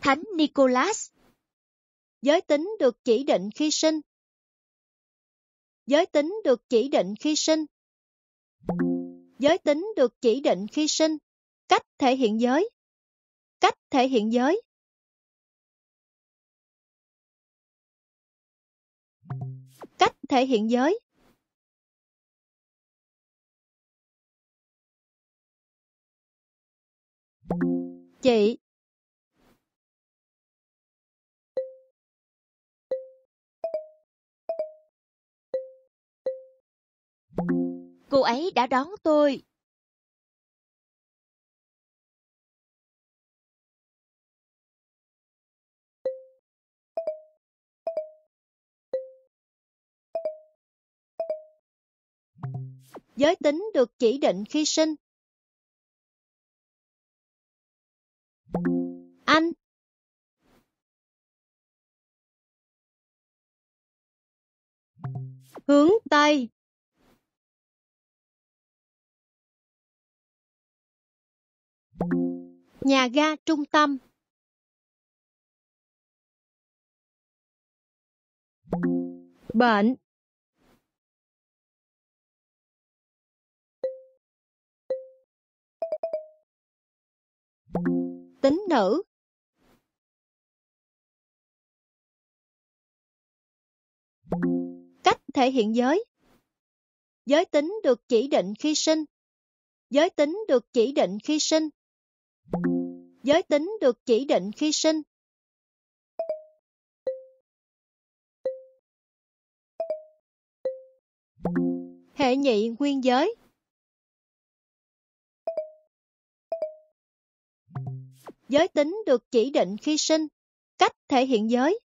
Thánh Nicholas Giới tính được chỉ định khi sinh Giới tính được chỉ định khi sinh Giới tính được chỉ định khi sinh Cách thể hiện giới Cách thể hiện giới Cách thể hiện giới Chị cô ấy đã đón tôi. Giới tính được chỉ định khi sinh. Anh Hướng Tây Nhà ga trung tâm Bệnh Tính nữ Cách thể hiện giới Giới tính được chỉ định khi sinh Giới tính được chỉ định khi sinh Giới tính được chỉ định khi sinh. Hệ nhị nguyên giới Giới tính được chỉ định khi sinh. Cách thể hiện giới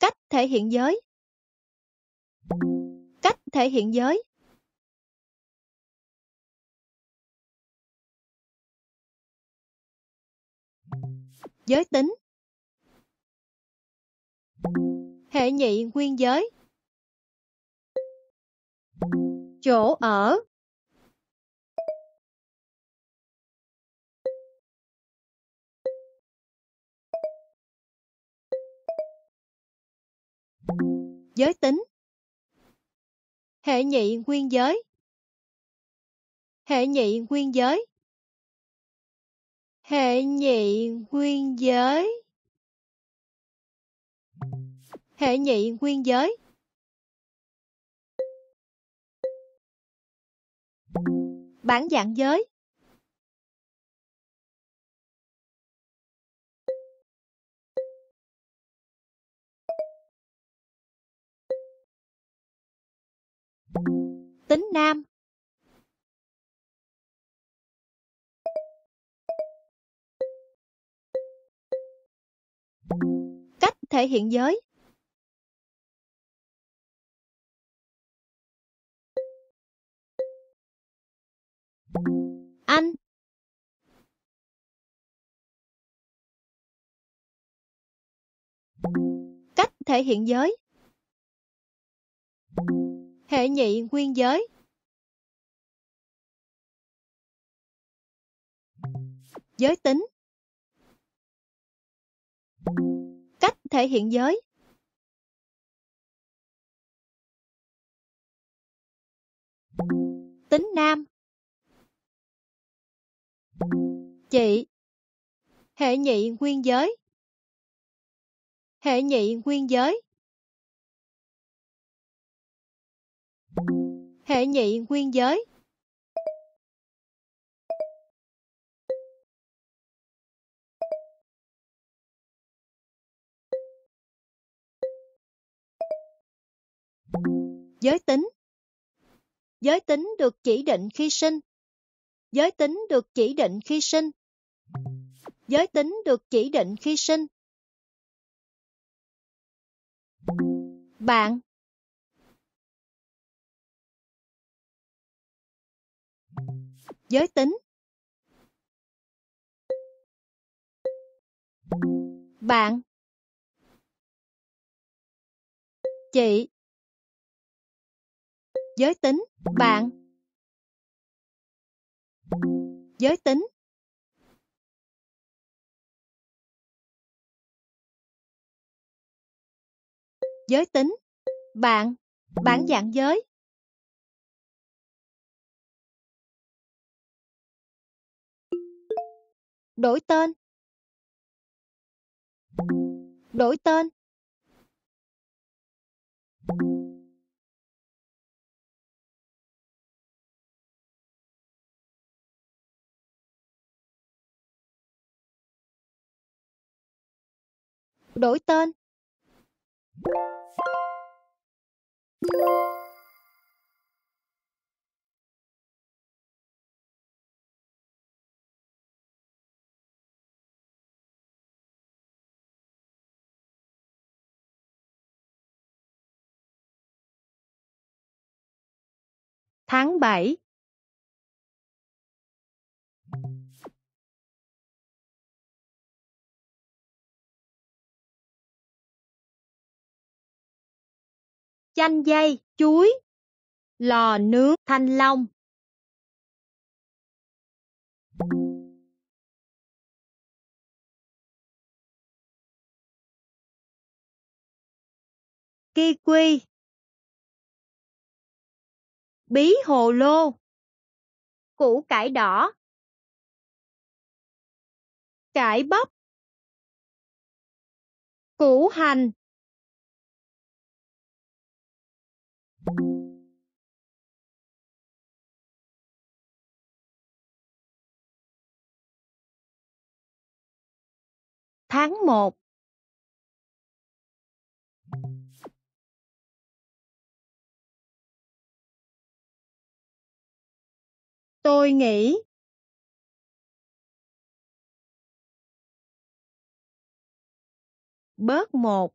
Cách thể hiện giới Cách thể hiện giới Giới tính Hệ nhị nguyên giới Chỗ ở Giới tính Hệ nhị nguyên giới Hệ nhị nguyên giới Hệ nhị nguyên giới Hệ nhị nguyên giới Bản dạng giới Tính nam Cách thể hiện giới Anh Cách thể hiện giới Hệ nhị nguyên giới Giới tính Cách thể hiện giới Tính nam Chị Hệ nhị nguyên giới Hệ nhị nguyên giới Hệ nhị nguyên giới Giới tính Giới tính được chỉ định khi sinh. Giới tính được chỉ định khi sinh. Giới tính được chỉ định khi sinh. Bạn Giới tính Bạn Chị Giới tính, bạn Giới tính Giới tính, bạn, bản dạng giới Đổi tên Đổi tên Đổi tên Tháng 7 chanh dây, chuối, lò nướng thanh long. Kiwi Bí hồ lô Củ cải đỏ Cải bắp Củ hành Tháng 1 Tôi nghĩ Bớt một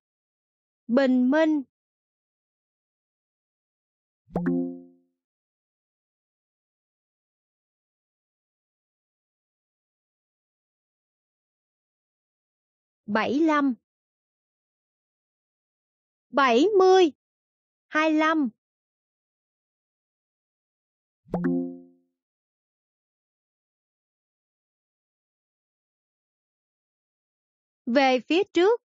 Bình minh bảy lăm bảy mươi hai lăm về phía trước